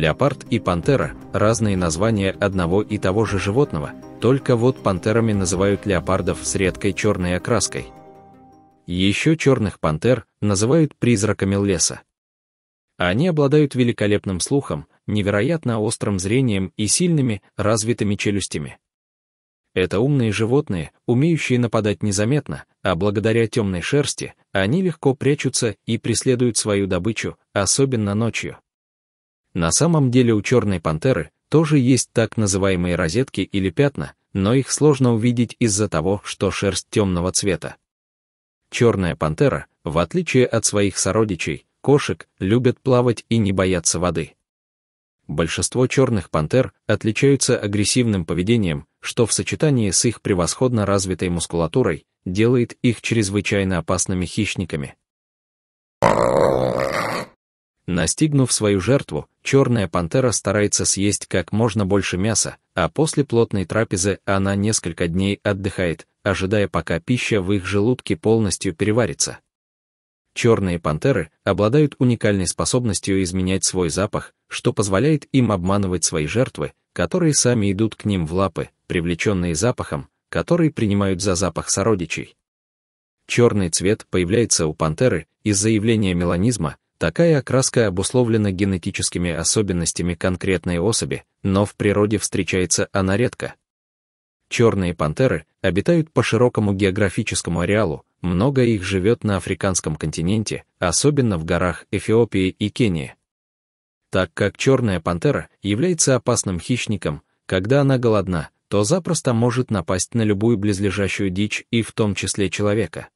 леопард и пантера – разные названия одного и того же животного, только вот пантерами называют леопардов с редкой черной окраской. Еще черных пантер называют призраками леса. Они обладают великолепным слухом, невероятно острым зрением и сильными, развитыми челюстями. Это умные животные, умеющие нападать незаметно, а благодаря темной шерсти они легко прячутся и преследуют свою добычу, особенно ночью. На самом деле у черной пантеры тоже есть так называемые розетки или пятна, но их сложно увидеть из-за того, что шерсть темного цвета. Черная пантера, в отличие от своих сородичей, кошек, любят плавать и не боятся воды. Большинство черных пантер отличаются агрессивным поведением, что в сочетании с их превосходно развитой мускулатурой делает их чрезвычайно опасными хищниками. Настигнув свою жертву, черная пантера старается съесть как можно больше мяса, а после плотной трапезы она несколько дней отдыхает, ожидая пока пища в их желудке полностью переварится. Черные пантеры обладают уникальной способностью изменять свой запах, что позволяет им обманывать свои жертвы, которые сами идут к ним в лапы, привлеченные запахом, который принимают за запах сородичей. Черный цвет появляется у пантеры из-за явления меланизма, Такая окраска обусловлена генетическими особенностями конкретной особи, но в природе встречается она редко. Черные пантеры обитают по широкому географическому ареалу, много их живет на африканском континенте, особенно в горах Эфиопии и Кении. Так как черная пантера является опасным хищником, когда она голодна, то запросто может напасть на любую близлежащую дичь и в том числе человека.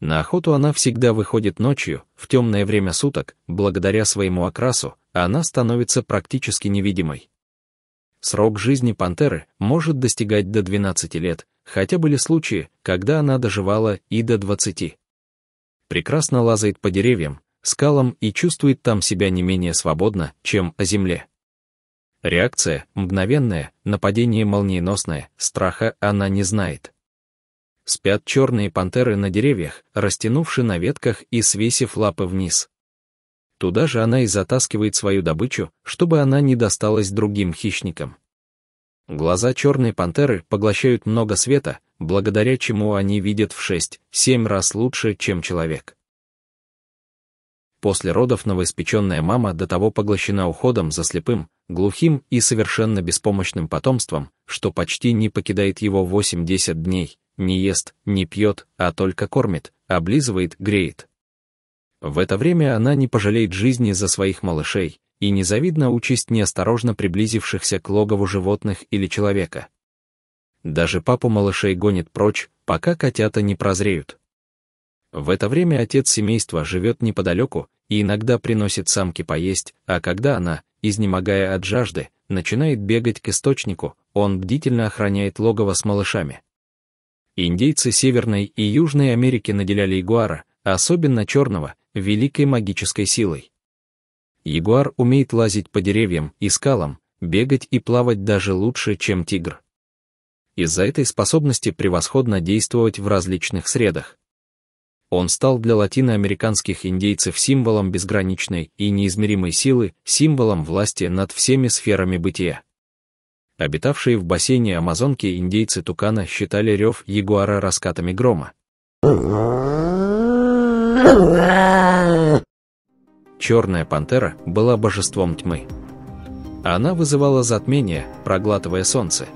На охоту она всегда выходит ночью, в темное время суток, благодаря своему окрасу, а она становится практически невидимой. Срок жизни пантеры может достигать до 12 лет, хотя были случаи, когда она доживала и до 20. Прекрасно лазает по деревьям, скалам и чувствует там себя не менее свободно, чем о земле. Реакция мгновенная, нападение молниеносное, страха она не знает спят черные пантеры на деревьях, растянувши на ветках и свесив лапы вниз. Туда же она и затаскивает свою добычу, чтобы она не досталась другим хищникам. Глаза черной пантеры поглощают много света, благодаря чему они видят в 6-7 раз лучше, чем человек. После родов новоиспеченная мама до того поглощена уходом за слепым, глухим и совершенно беспомощным потомством, что почти не покидает его 8-10 дней, не ест, не пьет, а только кормит, облизывает, греет. В это время она не пожалеет жизни за своих малышей, и незавидна участь неосторожно приблизившихся к логову животных или человека. Даже папу малышей гонит прочь, пока котята не прозреют. В это время отец семейства живет неподалеку и иногда приносит самке поесть, а когда она, изнемогая от жажды, начинает бегать к источнику, он бдительно охраняет логово с малышами. Индейцы Северной и Южной Америки наделяли ягуара, особенно черного, великой магической силой. Ягуар умеет лазить по деревьям и скалам, бегать и плавать даже лучше, чем тигр. Из-за этой способности превосходно действовать в различных средах. Он стал для латиноамериканских индейцев символом безграничной и неизмеримой силы, символом власти над всеми сферами бытия. Обитавшие в бассейне Амазонки индейцы Тукана считали рев ягуара раскатами грома. Черная пантера была божеством тьмы. Она вызывала затмение, проглатывая солнце.